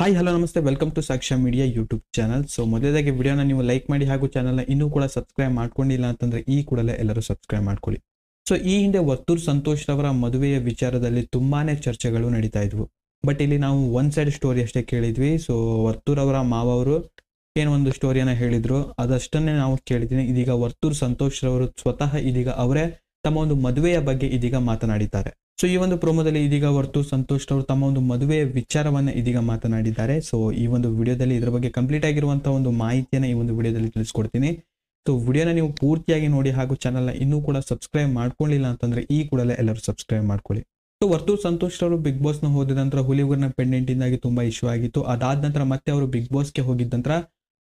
hi hello ನಮಸ್ತೆ welcome to Sakshya media YouTube channel so ಮೊದಲೇದಾಗಿ ವಿಡಿಯೋನ ನೀವು ಲೈಕ್ ಮಾಡಿ ಹಾಗೂ ಚಾನಲ್ನ ಇನ್ನೂ ಕೂಡ ಸಬ್ಸ್ಕ್ರೈಬ್ ಮಾಡ್ಕೊಂಡಿಲ್ಲ ಅಂತಂದ್ರೆ ಈ ಕೂಡಲೇ ಎಲ್ಲರೂ ಸಬ್ಸ್ಕ್ರೈಬ್ ಮಾಡ್ಕೊಳ್ಳಿ ಸೊ ಈ ಹಿಂದೆ ವತ್ತೂರ್ ಸಂತೋಷ್ ರವರ ಮದುವೆಯ ವಿಚಾರದಲ್ಲಿ ತುಂಬಾನೇ ಚರ್ಚೆಗಳು ನಡೀತಾ ಇದ್ವು ಬಟ್ ಇಲ್ಲಿ ನಾವು ಒನ್ ಸೈಡ್ ಸ್ಟೋರಿ ಅಷ್ಟೇ ಕೇಳಿದ್ವಿ ಸೊ ವರ್ತೂರ್ ಅವರ ಮಾವರು ಅವರು ಒಂದು ಸ್ಟೋರಿಯನ್ನು ಹೇಳಿದ್ರು ಅದಷ್ಟನ್ನೇ ನಾವು ಕೇಳಿದ್ದೀನಿ ಇದೀಗ ವರ್ತೂರ್ ಸಂತೋಷ್ ರವರು ಸ್ವತಃ ಇದೀಗ ಅವರೇ ತಮ್ಮ ಒಂದು ಮದುವೆಯ ಬಗ್ಗೆ ಇದೀಗ ಮಾತನಾಡಿದ್ದಾರೆ ಸೊ ಈ ಒಂದು ಪ್ರೋಮೋದಲ್ಲಿ ಇದೀಗ ವರ್ತು ಸಂತೋಷ್ ಅವರು ತಮ್ಮ ಒಂದು ಮದುವೆ ವಿಚಾರವನ್ನ ಇದೀಗ ಮಾತನಾಡಿದ್ದಾರೆ ಸೊ ಈ ಒಂದು ವಿಡಿಯೋದಲ್ಲಿ ಇದರ ಬಗ್ಗೆ ಕಂಪ್ಲೀಟ್ ಆಗಿರುವಂತಹ ಒಂದು ಮಾಹಿತಿಯನ್ನು ಈ ಒಂದು ವಿಡಿಯೋದಲ್ಲಿ ತಿಳಿಸ್ಕೊಡ್ತೀನಿ ಸೊ ವಿಡಿಯೋನ ನೀವು ಪೂರ್ತಿಯಾಗಿ ನೋಡಿ ಹಾಗೂ ಚಾನಲ್ನ ಇನ್ನೂ ಕೂಡ ಸಬ್ಸ್ಕ್ರೈಬ್ ಮಾಡ್ಕೊಳ್ಳಿಲ್ಲ ಅಂತಂದ್ರೆ ಈ ಕೂಡಲೇ ಎಲ್ಲರೂ ಸಬ್ಸ್ಕ್ರೈಬ್ ಮಾಡ್ಕೊಳ್ಳಿ ಸೊ ವರ್ತು ಸಂತೋಷ್ ಅವರು ಬಿಗ್ ಬಾಸ್ ನ ಹೋದ ನಂತರ ಪೆಂಡೆಂಟ್ ಪೆಂಡೆಂಟಿಂದಾಗಿ ತುಂಬಾ ಇಶ್ಯೂ ಆಗಿತ್ತು ಅದಾದ ನಂತರ ಮತ್ತೆ ಅವರು ಬಿಗ್ ಬಾಸ್ಗೆ ಹೋಗಿದ್ದ ನಂತರ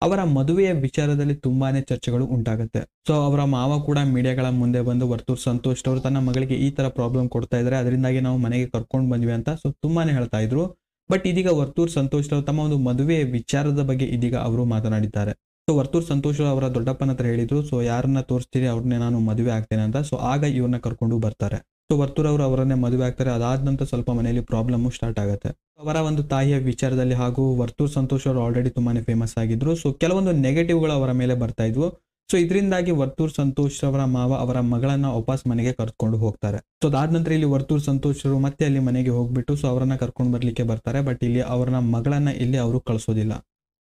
ಅವರ ಮದುವೆಯ ವಿಚಾರದಲ್ಲಿ ತುಂಬಾನೇ ಚರ್ಚೆಗಳು ಉಂಟಾಗುತ್ತೆ ಸೊ ಅವರ ಮಾವ ಕೂಡ ಮೀಡಿಯಾಗಳ ಮುಂದೆ ಬಂದು ವರ್ತೂರ್ ಸಂತೋಷ್ ಅವರು ತನ್ನ ಮಗಳಿಗೆ ಈ ತರ ಪ್ರಾಬ್ಲಮ್ ಕೊಡ್ತಾ ಇದ್ದಾರೆ ಅದರಿಂದಾಗಿ ನಾವು ಮನೆಗೆ ಕರ್ಕೊಂಡು ಬಂದ್ವಿ ಅಂತ ಸೊ ತುಂಬಾನೇ ಹೇಳ್ತಾ ಇದ್ರು ಬಟ್ ಇದೀಗ ವರ್ತೂರ್ ಸಂತೋಷ್ ಅವರು ತಮ್ಮ ಒಂದು ಮದುವೆಯ ವಿಚಾರದ ಬಗ್ಗೆ ಇದೀಗ ಅವರು ಮಾತನಾಡಿದ್ದಾರೆ ಸೊ ವರ್ತೂರ್ ಸಂತೋಷ್ ಅವರ ದೊಡ್ಡಪ್ಪನ ಹತ್ರ ಹೇಳಿದ್ರು ಸೊ ಯಾರನ್ನ ತೋರಿಸ್ತೀರಿ ಅವ್ರನ್ನೇ ನಾನು ಮದುವೆ ಆಗ್ತೇನೆ ಅಂತ ಸೊ ಆಗ ಇವ್ರನ್ನ ಕರ್ಕೊಂಡು ಬರ್ತಾರೆ ಸೊ ವರ್ತೂರವರು ಅವರನ್ನೇ ಮದುವೆ ಆಗ್ತಾರೆ ಅದಾದ ನಂತರ ಸ್ವಲ್ಪ ಮನೆಯಲ್ಲಿ ಪ್ರಾಬ್ಲಮ್ ಸ್ಟಾರ್ಟ್ ಆಗುತ್ತೆ ಅವರ ಒಂದು ತಾಯಿಯ ವಿಚಾರದಲ್ಲಿ ಹಾಗೂ ವರ್ತೂರ್ ಸಂತೋಷ್ ಅವರು ಆಲ್ರೆಡಿ ತುಂಬಾನೇ ಫೇಮಸ್ ಆಗಿದ್ರು ಸೊ ಕೆಲವೊಂದು ನೆಗೆಟಿವ್ ಗಳು ಅವರ ಮೇಲೆ ಬರ್ತಾ ಇದ್ವು ಸೊ ಇದರಿಂದಾಗಿ ವರ್ತೂರ್ ಸಂತೋಷ್ ಅವರ ಮಾವ ಅವರ ಮಗಳನ್ನ ವಾಪಸ್ ಮನೆಗೆ ಕರ್ಕೊಂಡು ಹೋಗ್ತಾರೆ ಸೊ ಅದಾದ ನಂತರ ಇಲ್ಲಿ ವರ್ತೂರ್ ಸಂತೋಷರು ಮತ್ತೆ ಅಲ್ಲಿ ಮನೆಗೆ ಹೋಗ್ಬಿಟ್ಟು ಸೊ ಅವರನ್ನ ಕರ್ಕೊಂಡು ಬರ್ಲಿಕ್ಕೆ ಬರ್ತಾರೆ ಬಟ್ ಇಲ್ಲಿ ಅವ್ರನ್ನ ಮಗಳನ್ನ ಇಲ್ಲಿ ಅವರು ಕಳಿಸೋದಿಲ್ಲ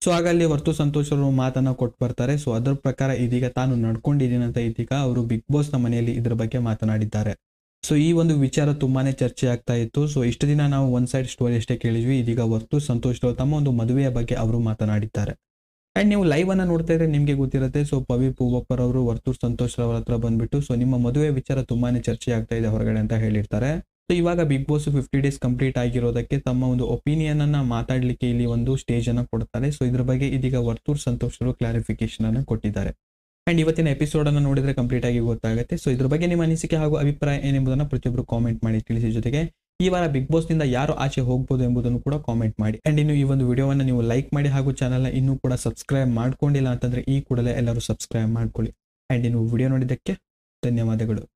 ಸೊ ಆಗ ಅಲ್ಲಿ ವರ್ತೂರ್ ಸಂತೋಷ್ ಅವರು ಮಾತನ್ನ ಕೊಟ್ಟು ಬರ್ತಾರೆ ಸೊ ಅದರ ಪ್ರಕಾರ ಇದೀಗ ತಾನು ಅಂತ ಇದೀಗ ಅವರು ಬಿಗ್ ನ ಮನೆಯಲ್ಲಿ ಇದ್ರ ಬಗ್ಗೆ ಮಾತನಾಡಿದ್ದಾರೆ ಸೊ ಈ ಒಂದು ವಿಚಾರ ತುಂಬಾನೇ ಚರ್ಚೆ ಆಗ್ತಾ ಇತ್ತು ಸೊ ಇಷ್ಟು ದಿನ ನಾವು ಒನ್ ಸೈಡ್ ಸ್ಟೋರಿ ಅಷ್ಟೇ ಕೇಳಿದ್ವಿ ಇದೀಗ ಹೊರತು ಸಂತೋಷ್ ಅವರು ತಮ್ಮ ಒಂದು ಮದುವೆಯ ಬಗ್ಗೆ ಅವರು ಮಾತನಾಡಿದ್ದಾರೆ ಅಂಡ್ ನೀವು ಲೈವ್ ಅನ್ನ ನೋಡ್ತಾ ಇದ್ರೆ ನಿಮಗೆ ಗೊತ್ತಿರುತ್ತೆ ಸೊ ಪವಿ ಪೂವಪ್ಪರ್ ಅವರು ವರ್ತೂರ್ ಸಂತೋಷ್ ರವರ ಹತ್ರ ಬಂದ್ಬಿಟ್ಟು ಸೊ ನಿಮ್ಮ ಮದುವೆ ವಿಚಾರ ತುಂಬಾನೇ ಚರ್ಚೆ ಆಗ್ತಾ ಇದೆ ಹೊರಗಡೆ ಅಂತ ಹೇಳಿರ್ತಾರೆ ಸೊ ಇವಾಗ Bigg Boss fifty days complete ಆಗಿರೋದಕ್ಕೆ ತಮ್ಮ ಒಂದು ಒಪಿನಿಯನ್ ಅನ್ನ ಮಾತಾಡ್ಲಿಕ್ಕೆ ಇಲ್ಲಿ ಒಂದು ಸ್ಟೇಜ್ ಅನ್ನ ಕೊಡ್ತಾರೆ ಸೊ ಇದ್ರ ಬಗ್ಗೆ ಇದೀಗ ವರ್ತೂರ್ ಸಂತೋಷ್ ಅವರು ಕ್ಲಾರಿಫಿಕೇಶನ್ ಅನ್ನ ಕೊಟ್ಟಿದ್ದಾರೆ ಆ್ಯಂಡ್ ಇವತ್ತಿನ ಎಪಿಸೋಡ್ ನೋಡಿದ್ರೆ ಕಂಪ್ಲೀಟ್ ಆಗಿ ಗೊತ್ತಾಗುತ್ತೆ ಸೊ ಇದ್ರ ಬಗ್ಗೆ ನಿಮ್ಮ ಅನಿಸಿಕೆ ಹಾಗೂ ಅಭಿಪ್ರಾಯ ಏನೆಂಬುದನ್ನು ಪ್ರತಿಯೊಬ್ಬರು ಕಾಮೆಂಟ್ ಮಾಡಿ ತಿಳಿಸಿ ಜೊತೆಗೆ ಈ ವಾರ ಬಿಗ್ ಬಾಸ್ನಿಂದ ಯಾರು ಆಚೆ ಹೋಗ್ಬೋದು ಎಂಬುದನ್ನು ಕೂಡ ಕಾಮೆಂಟ್ ಮಾಡಿ ಆ್ಯಂಡ್ ಇನ್ನು ಈ ಒಂದು ವಿಡಿಯೋವನ್ನು ನೀವು ಲೈಕ್ ಮಾಡಿ ಹಾಗೂ ಚಾನಲ್ನ ಇನ್ನೂ ಕೂಡ ಸಬ್ಸ್ಕ್ರೈಬ್ ಮಾಡ್ಕೊಂಡಿಲ್ಲ ಅಂತಂದ್ರೆ ಈ ಕೂಡಲೇ ಎಲ್ಲರೂ ಸಬ್ಸ್ಕ್ರೈಬ್ ಮಾಡ್ಕೊಳ್ಳಿ ಆ್ಯಂಡ್ ಇನ್ನು ವಿಡಿಯೋ ನೋಡಿದ್ದಕ್ಕೆ ಧನ್ಯವಾದಗಳು